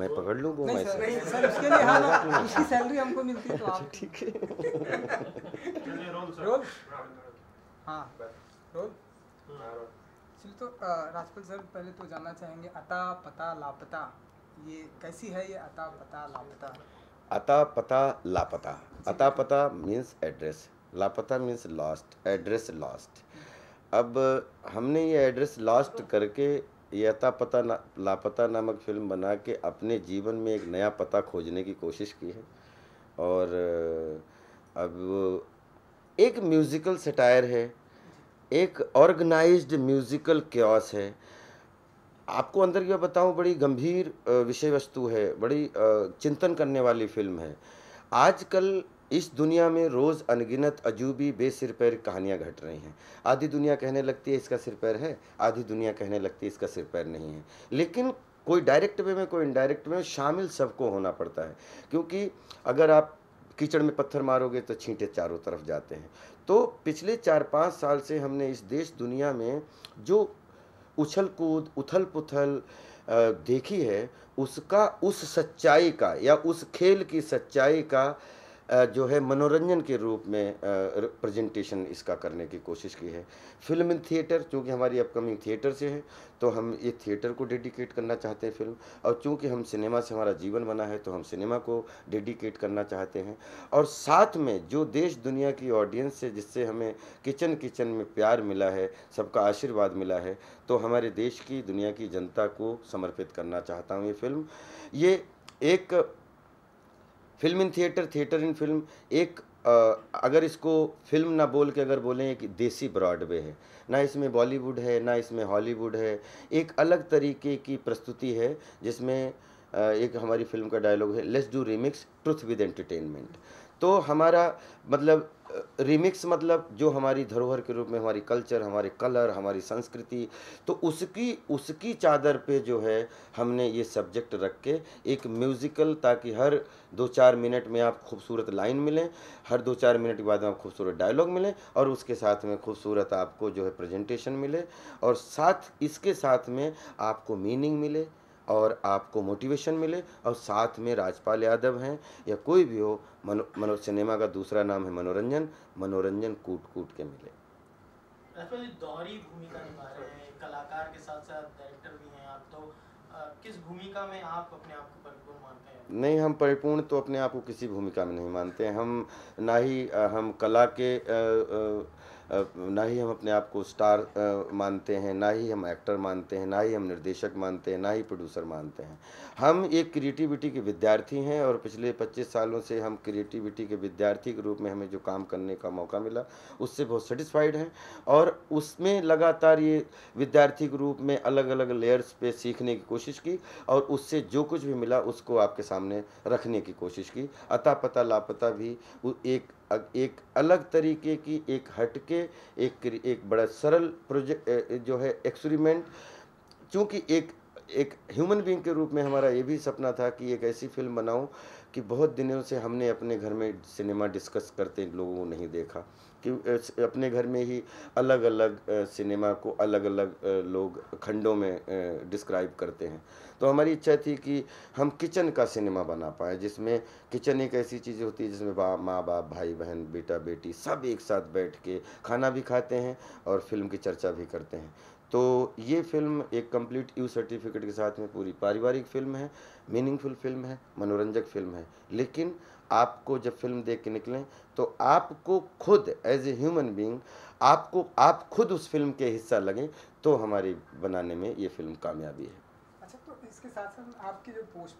मैं पकड़ लूँ वो मैं सैलरी हाँ, हाँ, हमको मिलती है तो आप ठीक है रोल हाँ रोल चलिए तो राजपाल सर पहले तो जानना चाहेंगे अता पता लापता ये कैसी है ये अता पता लापता अता पता लापता अता पता मीन्स एड्रेस लापता मीन्स लॉस्ट एड्रेस लॉस्ट अब हमने ये एड्रेस लॉस्ट तो- करके यता पता ना लापता नामक फिल्म बना के अपने जीवन में एक नया पता खोजने की कोशिश की है और अब एक म्यूज़िकल सटायर है एक ऑर्गेनाइज्ड म्यूज़िकल क्योस है आपको अंदर क्या बताऊं बड़ी गंभीर विषय वस्तु है बड़ी चिंतन करने वाली फिल्म है आजकल इस दुनिया में रोज़ अनगिनत अजूबी बेसिर पैर कहानियाँ घट रही हैं आधी दुनिया कहने लगती है इसका सिर पैर है आधी दुनिया कहने लगती है इसका सिर पैर नहीं है लेकिन कोई डायरेक्ट वे में कोई इनडायरेक्ट वे में शामिल सबको होना पड़ता है क्योंकि अगर आप कीचड़ में पत्थर मारोगे तो छींटे चारों तरफ जाते हैं तो पिछले चार पाँच साल से हमने इस देश दुनिया में जो उछल कूद उथल पुथल देखी है उसका उस सच्चाई का या उस खेल की सच्चाई का जो है मनोरंजन के रूप में प्रेजेंटेशन इसका करने की कोशिश की है फिल्म इन थिएटर चूँकि हमारी अपकमिंग थिएटर से है तो हम ये थिएटर को डेडिकेट करना चाहते हैं फिल्म और चूँकि हम सिनेमा से हमारा जीवन बना है तो हम सिनेमा को डेडिकेट करना चाहते हैं और साथ में जो देश दुनिया की ऑडियंस से जिससे हमें किचन किचन में प्यार मिला है सबका आशीर्वाद मिला है तो हमारे देश की दुनिया की जनता को समर्पित करना चाहता हूँ ये फिल्म ये एक film in theatre theatre in film एक आ, अगर इसको फिल्म ना बोल के अगर बोलें एक देसी ब्रॉडवे है ना इसमें बॉलीवुड है ना इसमें हॉलीवुड है एक अलग तरीके की प्रस्तुति है जिसमें एक हमारी फिल्म का डायलॉग है let's do remix truth with entertainment तो हमारा मतलब रिमिक्स मतलब जो हमारी धरोहर के रूप में हमारी कल्चर हमारे कलर हमारी संस्कृति तो उसकी उसकी चादर पे जो है हमने ये सब्जेक्ट रख के एक म्यूज़िकल ताकि हर दो चार मिनट में आप खूबसूरत लाइन मिलें हर दो चार मिनट के बाद में आप खूबसूरत डायलॉग मिलें और उसके साथ में खूबसूरत आपको जो है प्रजेंटेशन मिले और साथ इसके साथ में आपको मीनिंग मिले और आपको मोटिवेशन मिले और साथ में राजपाल यादव हैं या कोई भी हो मनो सिनेमा का दूसरा नाम है मनोरंजन मनोरंजन कूट कूट के मिले दोहरी भूमिका निभा रहे हैं कलाकार के साथ साथ डायरेक्टर भी हैं आप तो किस भूमिका में आप अपने आप को परिपूर्ण मानते हैं नहीं हम परिपूर्ण तो अपने आप को किसी भूमिका में नहीं मानते हम ना ही हम कला के आ, आ, ना ही हम अपने आप को स्टार मानते हैं ना ही हम एक्टर मानते हैं ना ही हम निर्देशक मानते हैं ना ही प्रोड्यूसर मानते हैं हम एक क्रिएटिविटी के विद्यार्थी हैं और पिछले 25 सालों से हम क्रिएटिविटी के विद्यार्थी के रूप में हमें जो काम करने का मौका मिला उससे बहुत सेटिस्फाइड हैं और उसमें लगातार ये विद्यार्थी के रूप में अलग अलग लेयर्स पे सीखने की कोशिश की और उससे जो कुछ भी मिला उसको आपके सामने रखने की कोशिश की अता पता लापता भी एक एक अलग तरीके की एक हटके एक एक बड़ा सरल प्रोजेक्ट जो है एक्सपेरिमेंट क्योंकि एक एक ह्यूमन बींग के रूप में हमारा ये भी सपना था कि एक ऐसी फिल्म बनाऊं कि बहुत दिनों से हमने अपने घर में सिनेमा डिस्कस करते लोगों को नहीं देखा कि अपने घर में ही अलग अलग सिनेमा को अलग अलग लोग खंडों में डिस्क्राइब करते हैं तो हमारी इच्छा थी कि हम किचन का सिनेमा बना पाएँ जिसमें किचन एक ऐसी चीज़ होती है जिसमें बा, माँ बाप भाई बहन बेटा बेटी सब एक साथ बैठ के खाना भी खाते हैं और फिल्म की चर्चा भी करते हैं तो ये फिल्म एक कंप्लीट यू सर्टिफिकेट के साथ में पूरी पारिवारिक फिल्म है मीनिंगफुल फिल्म है मनोरंजक फिल्म है लेकिन आपको जब फिल्म देख के निकलें तो आपको खुद एज ए ह्यूमन बींग आपको आप खुद उस फिल्म के हिस्सा लगें तो हमारी बनाने में ये फिल्म कामयाबी है अच्छा तो इसके साथ साथ आपकी जो पोस्ट